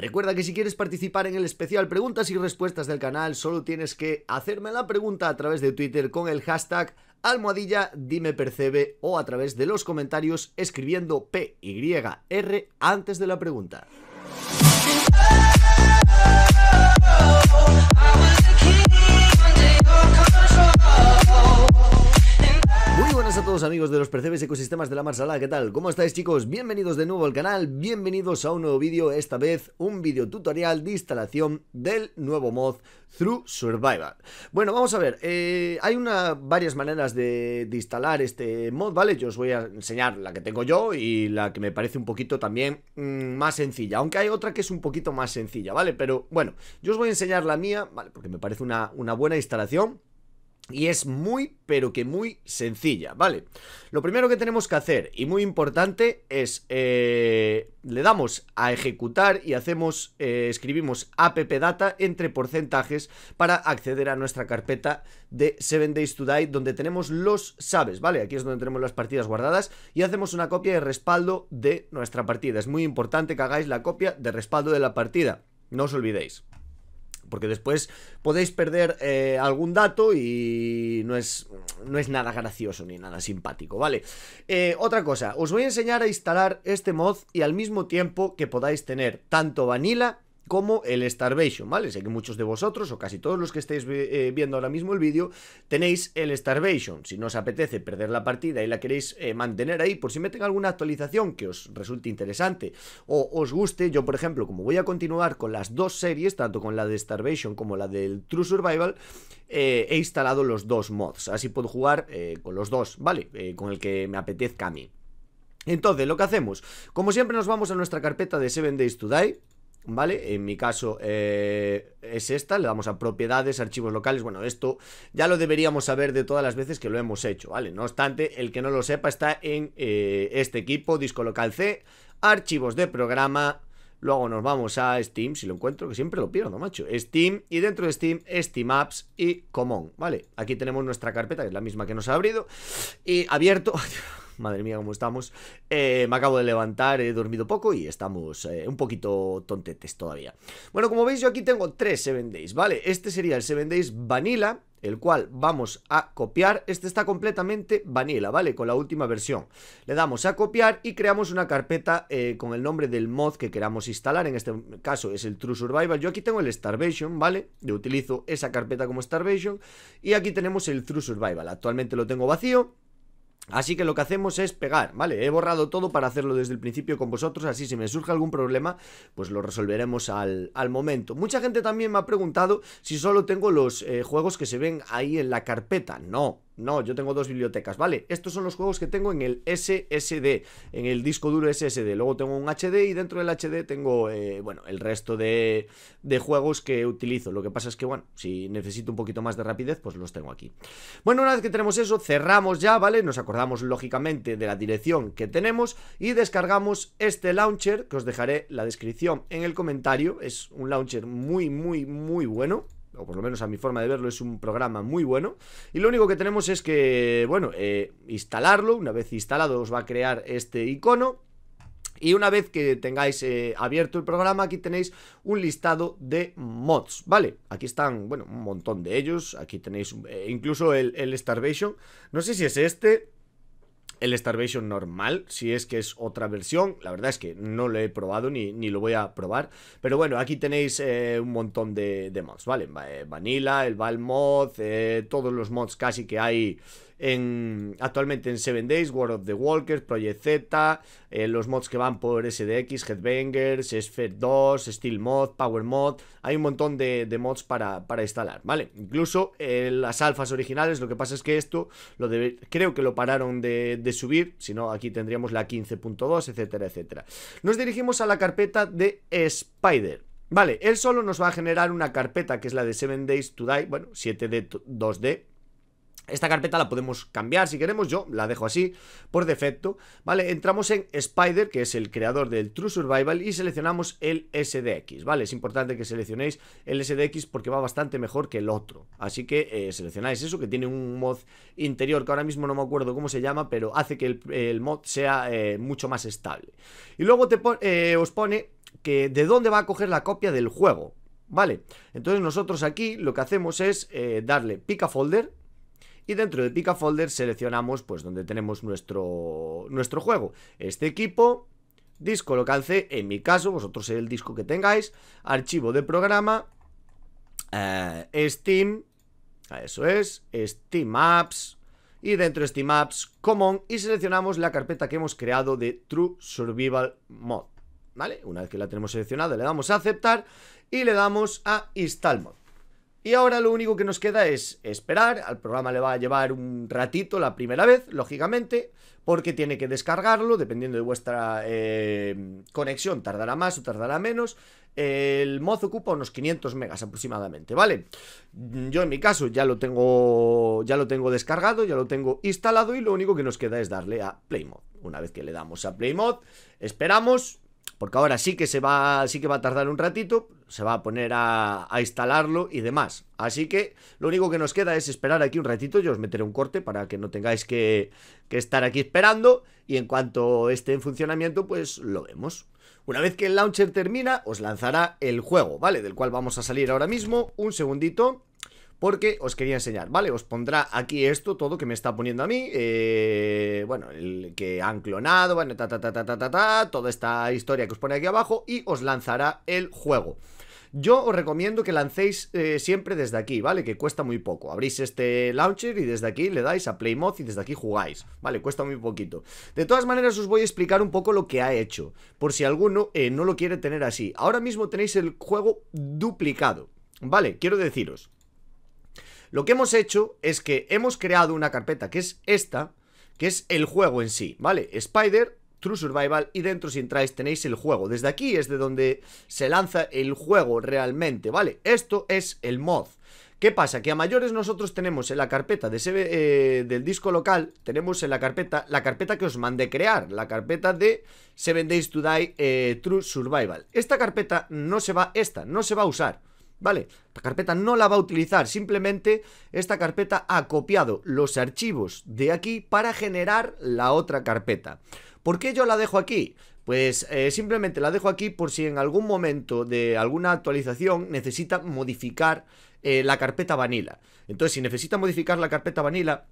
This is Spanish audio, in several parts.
Recuerda que si quieres participar en el especial preguntas y respuestas del canal, solo tienes que hacerme la pregunta a través de Twitter con el hashtag almohadilla dime percebe o a través de los comentarios escribiendo PYR antes de la pregunta. todos amigos de los percebes ecosistemas de la Marsala, ¿qué tal? ¿Cómo estáis chicos? Bienvenidos de nuevo al canal, bienvenidos a un nuevo vídeo, esta vez un vídeo tutorial de instalación del nuevo mod Through Survival. Bueno, vamos a ver, eh, hay varias maneras de, instalar este mod, ¿vale? Yo os voy a enseñar la que tengo yo y la que me parece un poquito también mm, más sencilla, aunque hay otra que es un poquito más sencilla, ¿vale? Pero bueno, yo os voy a enseñar la mía, ¿vale? Porque me parece una, una buena instalación. Y es muy, pero que muy sencilla, ¿vale? Lo primero que tenemos que hacer, y muy importante, es eh, le damos a ejecutar y hacemos, eh, escribimos appdata entre porcentajes para acceder a nuestra carpeta de 7 Days to donde tenemos los sabes, ¿vale? Aquí es donde tenemos las partidas guardadas y hacemos una copia de respaldo de nuestra partida. Es muy importante que hagáis la copia de respaldo de la partida, no os olvidéis porque después podéis perder eh, algún dato y no es, no es nada gracioso ni nada simpático, ¿vale? Eh, otra cosa, os voy a enseñar a instalar este mod y al mismo tiempo que podáis tener tanto Vanilla como el Starvation, ¿vale? Sé que muchos de vosotros, o casi todos los que estáis eh, viendo ahora mismo el vídeo, tenéis el Starvation. Si no os apetece perder la partida y la queréis eh, mantener ahí, por si me meten alguna actualización que os resulte interesante o os guste, yo por ejemplo, como voy a continuar con las dos series, tanto con la de Starvation como la del True Survival, eh, he instalado los dos mods. Así puedo jugar con los dos, ¿vale? con el que me apetezca a mí. Entonces, lo que hacemos, como siempre nos vamos a nuestra carpeta de 7 Days to Die, ¿Vale? En mi caso eh, es esta, le damos a propiedades, archivos locales, bueno, esto ya lo deberíamos saber de todas las veces que lo hemos hecho, ¿vale? No obstante, el que no lo sepa está en eh, este equipo, disco local C, archivos de programa, luego nos vamos a Steam, si lo encuentro, que siempre lo pierdo, macho, Steam, y dentro de Steam, Steam Apps y Common, ¿vale? Aquí tenemos nuestra carpeta, que es la misma que nos ha abrido, y abierto... madre mía, cómo estamos. Eh, me acabo de levantar, he dormido poco y estamos eh, un poquito tontetes todavía. Bueno, como veis, yo aquí tengo tres 7 Days, ¿vale? Este sería el 7 Days Vanilla, el cual vamos a copiar. Este está completamente vanilla, ¿vale? Con la última versión. Le damos a copiar y creamos una carpeta eh, con el nombre del mod que queramos instalar. En este caso es el True Survival. Yo aquí tengo el Starvation, ¿vale? Yo utilizo esa carpeta como Starvation. Y aquí tenemos el True Survival. Actualmente lo tengo vacío. Así que lo que hacemos es pegar, ¿vale? He borrado todo para hacerlo desde el principio con vosotros, así si me surge algún problema, pues lo resolveremos al, momento. Mucha gente también me ha preguntado si solo tengo los eh, juegos que se ven ahí en la carpeta. No, no, yo tengo dos bibliotecas, ¿vale? Estos son los juegos que tengo en el SSD, en el disco duro SSD. Luego tengo un HD y dentro del HD tengo, eh, bueno, el resto de, de juegos que utilizo. Lo que pasa es que, bueno, si necesito un poquito más de rapidez, pues los tengo aquí. Bueno, una vez que tenemos eso, cerramos ya, ¿vale? Nos acordamos, lógicamente, de la dirección que tenemos y descargamos este launcher, que os dejaré la descripción en el comentario. Es un launcher muy, muy, muy bueno o por lo menos a mi forma de verlo, es un programa muy bueno. Y lo único que tenemos es que, bueno, eh, instalarlo. Una vez instalado os va a crear este icono. Y una vez que tengáis eh, abierto el programa, aquí tenéis un listado de mods, ¿vale? Aquí están, bueno, un montón de ellos. Aquí tenéis eh, incluso el, el Starvation. No sé si es este, el Starvation normal, si es que es otra versión. La verdad es que no lo he probado ni, ni lo voy a probar. Pero bueno, aquí tenéis eh, un montón de, mods, ¿vale? Eh, Vanilla, el Valmod, eh, todos los mods casi que hay actualmente en Seven Days, World of the Walkers, Project Z, eh, los mods que van por SDX, Headbangers, Sphere 2, Steel Mod, Power Mod, hay un montón de, mods para, instalar, ¿vale? Incluso eh, las alfas originales, lo que pasa es que esto lo creo que lo pararon de, subir, si no aquí tendríamos la 15.2, etcétera, etcétera. Nos dirigimos a la carpeta de Spider. Vale, él solo nos va a generar una carpeta que es la de 7 Days to Die, bueno, 7D, 2D, esta carpeta la podemos cambiar si queremos, yo la dejo así por defecto, ¿vale? Entramos en Spider, que es el creador del True Survival, y seleccionamos el SDX, ¿vale? Es importante que seleccionéis el SDX porque va bastante mejor que el otro. Así que eh, seleccionáis eso, que tiene un mod interior, que ahora mismo no me acuerdo cómo se llama, pero hace que el, mod sea eh, mucho más estable. Y luego te eh, os pone que de dónde va a coger la copia del juego, ¿vale? Entonces nosotros aquí lo que hacemos es darle pica folder, y dentro de Pica Folder seleccionamos pues donde tenemos nuestro, nuestro juego. Este equipo, disco local C, en mi caso, vosotros el disco que tengáis, archivo de programa, eh, Steam, eso es, Steam Apps, y dentro de Steam Apps, Common, y seleccionamos la carpeta que hemos creado de True Survival Mod. ¿Vale? Una vez que la tenemos seleccionada, le damos a aceptar y le damos a Install Mod. Y ahora lo único que nos queda es esperar, al programa le va a llevar un ratito la primera vez, lógicamente, porque tiene que descargarlo, dependiendo de vuestra eh, conexión, tardará más o tardará menos. El mod ocupa unos 500 megas aproximadamente, ¿vale? Yo en mi caso ya lo tengo ya lo tengo descargado, ya lo tengo instalado y lo único que nos queda es darle a PlayMod Una vez que le damos a PlayMod esperamos, porque ahora sí que se va, sí que va a tardar un ratito, se va a poner a, instalarlo y demás. Así que lo único que nos queda es esperar aquí un ratito, yo os meteré un corte para que no tengáis que, que estar aquí esperando y en cuanto esté en funcionamiento pues lo vemos. Una vez que el launcher termina, os lanzará el juego, ¿vale? Del cual vamos a salir ahora mismo, un segundito porque os quería enseñar, ¿vale? Os pondrá aquí esto, todo que me está poniendo a mí, eh, bueno, el que han clonado, bueno, ta, ta, ta, ta, ta, ta, ta, toda esta historia que os pone aquí abajo y os lanzará el juego. Yo os recomiendo que lancéis eh, siempre desde aquí, ¿vale? Que cuesta muy poco. Abrís este launcher y desde aquí le dais a Play y desde aquí jugáis, ¿vale? Cuesta muy poquito. De todas maneras os voy a explicar un poco lo que ha hecho, por si alguno eh, no lo quiere tener así. Ahora mismo tenéis el juego duplicado, ¿vale? Quiero deciros, lo que hemos hecho es que hemos creado una carpeta que es esta, que es el juego en sí, ¿vale? Spider, True Survival y dentro si entráis tenéis el juego. Desde aquí es de donde se lanza el juego realmente, ¿vale? Esto es el mod. ¿Qué pasa? Que a mayores nosotros tenemos en la carpeta de eh, del disco local, tenemos en la carpeta, la carpeta que os mandé crear, la carpeta de Seven Days to Die eh, True Survival. Esta carpeta no se va, esta, no se va a usar. ¿Vale? La carpeta no la va a utilizar, simplemente esta carpeta ha copiado los archivos de aquí para generar la otra carpeta. ¿Por qué yo la dejo aquí? Pues eh, simplemente la dejo aquí por si en algún momento de alguna actualización necesita modificar eh, la carpeta vanilla. Entonces, si necesita modificar la carpeta vanilla,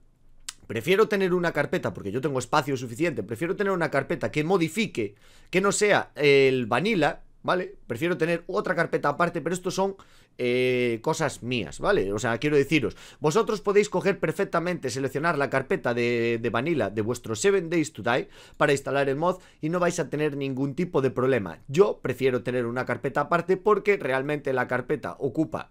Prefiero tener una carpeta, porque yo tengo espacio suficiente, prefiero tener una carpeta que modifique, que no sea el vanilla, ¿vale? Prefiero tener otra carpeta aparte, pero esto son eh, cosas mías, ¿vale? O sea, quiero deciros, vosotros podéis coger perfectamente, seleccionar la carpeta de, de Vanilla de vuestro 7 Days to Die para instalar el mod y no vais a tener ningún tipo de problema. Yo prefiero tener una carpeta aparte porque realmente la carpeta ocupa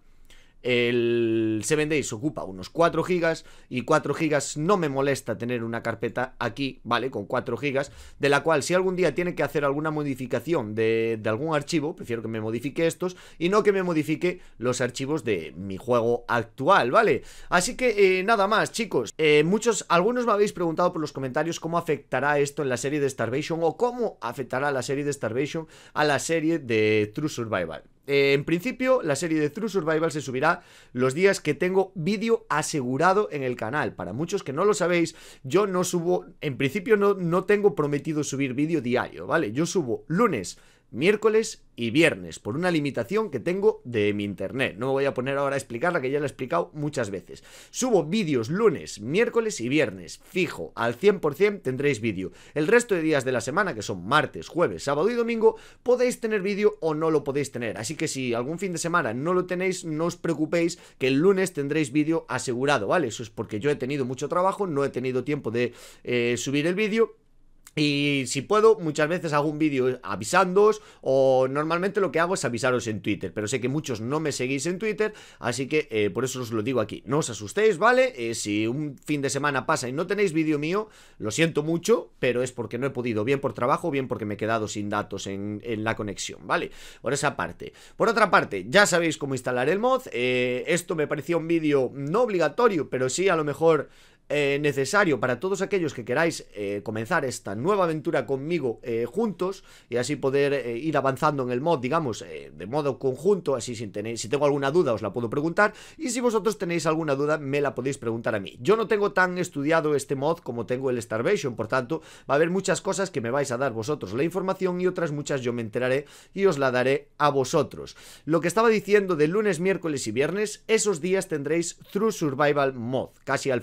el 7 Days ocupa unos 4 GB y 4 GB no me molesta tener una carpeta aquí, ¿vale? Con 4 GB, de la cual si algún día tiene que hacer alguna modificación de, algún archivo, prefiero que me modifique estos y no que me modifique los archivos de mi juego actual, ¿vale? Así que eh, nada más, chicos. Eh, muchos, algunos me habéis preguntado por los comentarios cómo afectará esto en la serie de Starvation o cómo afectará la serie de Starvation a la serie de True Survival. Eh, en principio, la serie de True Survival se subirá los días que tengo vídeo asegurado en el canal. Para muchos que no lo sabéis, yo no subo, en principio no, no tengo prometido subir vídeo diario, ¿vale? Yo subo lunes, miércoles y viernes, por una limitación que tengo de mi internet. No me voy a poner ahora a explicarla, que ya la he explicado muchas veces. Subo vídeos lunes, miércoles y viernes, fijo, al 100% tendréis vídeo. El resto de días de la semana, que son martes, jueves, sábado y domingo, podéis tener vídeo o no lo podéis tener. Así que si algún fin de semana no lo tenéis, no os preocupéis, que el lunes tendréis vídeo asegurado, ¿vale? Eso es porque yo he tenido mucho trabajo, no he tenido tiempo de eh, subir el vídeo y si puedo, muchas veces hago un vídeo avisándoos o normalmente lo que hago es avisaros en Twitter, pero sé que muchos no me seguís en Twitter, así que eh, por eso os lo digo aquí. No os asustéis, ¿vale? Eh, si un fin de semana pasa y no tenéis vídeo mío, lo siento mucho, pero es porque no he podido, bien por trabajo, bien porque me he quedado sin datos en, la conexión, ¿vale? Por esa parte. Por otra parte, ya sabéis cómo instalar el mod, eh, esto me parecía un vídeo no obligatorio, pero sí a lo mejor eh, necesario para todos aquellos que queráis eh, comenzar esta nueva aventura conmigo eh, juntos y así poder ir avanzando en el mod, digamos, de modo conjunto, así si, tenéis, si tengo alguna duda os la puedo preguntar y si vosotros tenéis alguna duda me la podéis preguntar a mí. Yo no tengo tan estudiado este mod como tengo el Starvation, por tanto va a haber muchas cosas que me vais a dar vosotros la información y otras muchas yo me enteraré y os la daré a vosotros. Lo que estaba diciendo de lunes, miércoles y viernes, esos días tendréis Through Survival Mod, casi al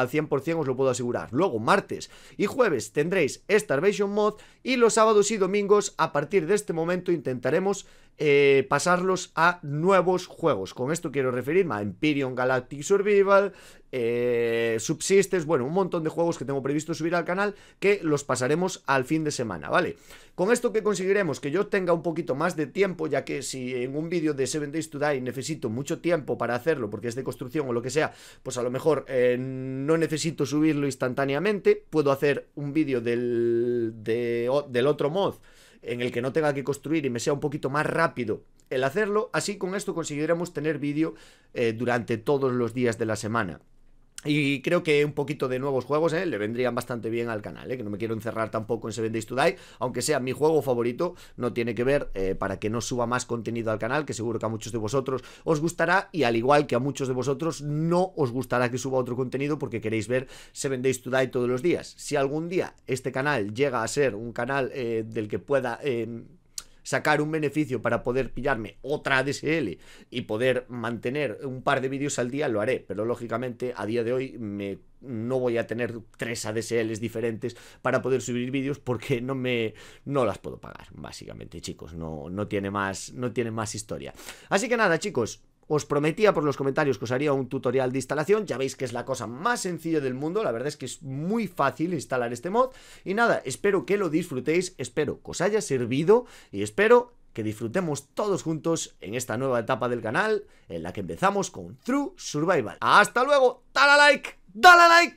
al 100% os lo puedo asegurar. Luego, martes y jueves tendréis Starvation Mod y los sábados y domingos a partir de este momento intentaremos eh, pasarlos a nuevos juegos. Con esto quiero referirme a Empyrean Galactic Survival, eh, Subsistes, bueno, un montón de juegos que tengo previsto subir al canal que los pasaremos al fin de semana, ¿vale? Con esto que conseguiremos que yo tenga un poquito más de tiempo, ya que si en un vídeo de Seven Days to Die necesito mucho tiempo para hacerlo, porque es de construcción o lo que sea, pues a lo mejor eh, no necesito subirlo instantáneamente, puedo hacer un vídeo del, del otro mod en el que no tenga que construir y me sea un poquito más rápido el hacerlo. Así con esto conseguiremos tener vídeo eh, durante todos los días de la semana. Y creo que un poquito de nuevos juegos ¿eh? le vendrían bastante bien al canal, ¿eh? que no me quiero encerrar tampoco en Seven Days to Die, aunque sea mi juego favorito, no tiene que ver eh, para que no suba más contenido al canal, que seguro que a muchos de vosotros os gustará y al igual que a muchos de vosotros no os gustará que suba otro contenido porque queréis ver Seven Days to Die todos los días. Si algún día este canal llega a ser un canal del que pueda sacar un beneficio para poder pillarme otra ADSL y poder mantener un par de vídeos al día, lo haré. Pero lógicamente a día de hoy me no voy a tener tres ADSLs diferentes para poder subir vídeos porque no me no las puedo pagar, básicamente, chicos, no, no tiene más no tiene más historia. Así que nada, chicos, os prometía por los comentarios que os haría un tutorial de instalación, ya veis que es la cosa más sencilla del mundo, la verdad es que es muy fácil instalar este mod. Y nada, espero que lo disfrutéis, espero que os haya servido y espero que disfrutemos todos juntos en esta nueva etapa del canal en la que empezamos con True Survival. ¡Hasta luego! ¡Dale like! ¡Dale like!